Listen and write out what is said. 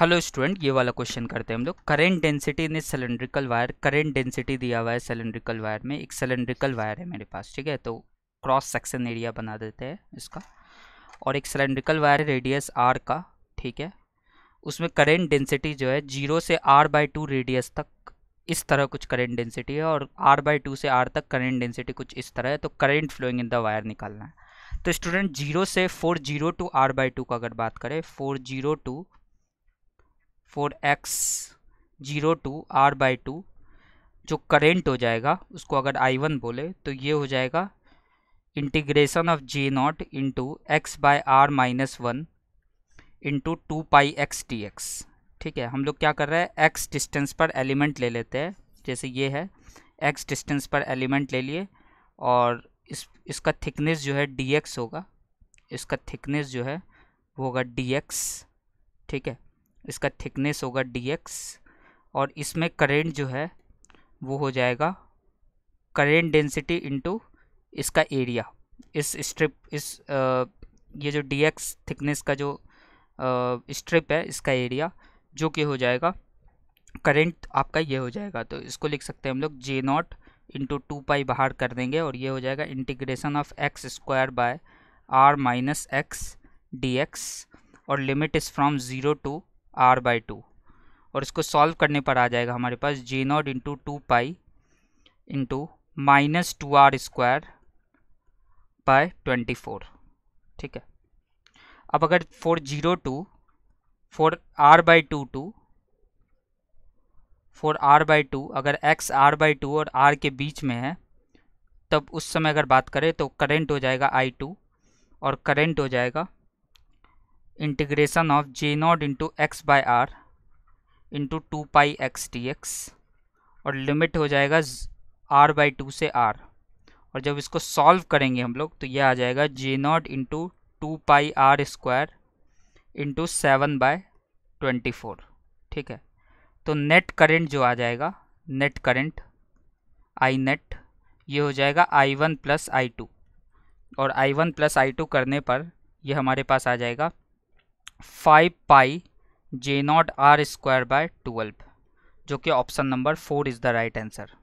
hello student ये वाला question करते हैं हम लोग current density in cylindrical wire current density दिया हुआ है सिलेंड्रिकल वायर में एक सिलेंड्रिकल वायर है मेरे पास ठीक है तो क्रॉस सेक्शन एरिया बना देते हैं इसका और एक सिलेंड्रिकल वायर रेडियस आर का ठीक है उसमें करेंट डेंसिटी जो है जीरो से आर बाई टू रेडियस तक इस तरह कुछ करेंट डेंसिटी है और आर बाई टू से आर तक करेंट डेंसिटी कुछ इस तरह है तो current flowing in the wire निकालना है तो स्टूडेंट जीरो से for zero to R by two का अगर बात करें for zero to for X zero to R by two जो करेंट हो जाएगा उसको अगर आई वन बोले तो ये हो जाएगा integration of J naught into X by R minus one into two pi X D X ठीक है हम लोग क्या कर रहे हैं एक्स डिस्टेंस पर एलिमेंट ले लेते हैं जैसे ये है एक्स डिस्टेंस पर एलिमेंट ले लिए और इस इसका थिकनेस जो है डी एक्स होगा इसका थिकनेस जो है वो होगा डी एक्स ठीक है इसका थिकनेस होगा डी एक्स और इसमें करेंट जो है वो हो जाएगा करेंट डेंसिटी इंटू इसका एरिया इस स्ट्रिप इस आ, ये जो डी एक्स थिकनेस का जो स्ट्रिप है इसका एरिया जो कि हो जाएगा करेंट आपका ये हो जाएगा तो इसको लिख सकते हैं हम लोग J naught into two pi बाहर कर देंगे और ये हो जाएगा integration of X square by R minus X D X और limit is from zero to R by two और इसको सॉल्व करने पर आ जाएगा हमारे पास J naught into two pi into minus two R square by twenty four ठीक है अब अगर for zero to for R by two to for R by two अगर एक्स आर बाई टू और आर के बीच में है तब उस समय अगर बात करें तो करेंट हो जाएगा आई टू और करेंट हो जाएगा integration of J naught into X by R into two pi X D X और लिमिट हो जाएगा आर बाई टू से आर और जब इसको सॉल्व करेंगे हम लोग तो ये आ जाएगा J naught into two pi R square into seven by twenty four ठीक है तो नेट करेंट जो आ जाएगा नेट करेंट आई नेट ये हो जाएगा I one plus I two और I one plus I two करने पर ये हमारे पास आ जाएगा five pi J naught R square by twelve जो कि option number four is the right answer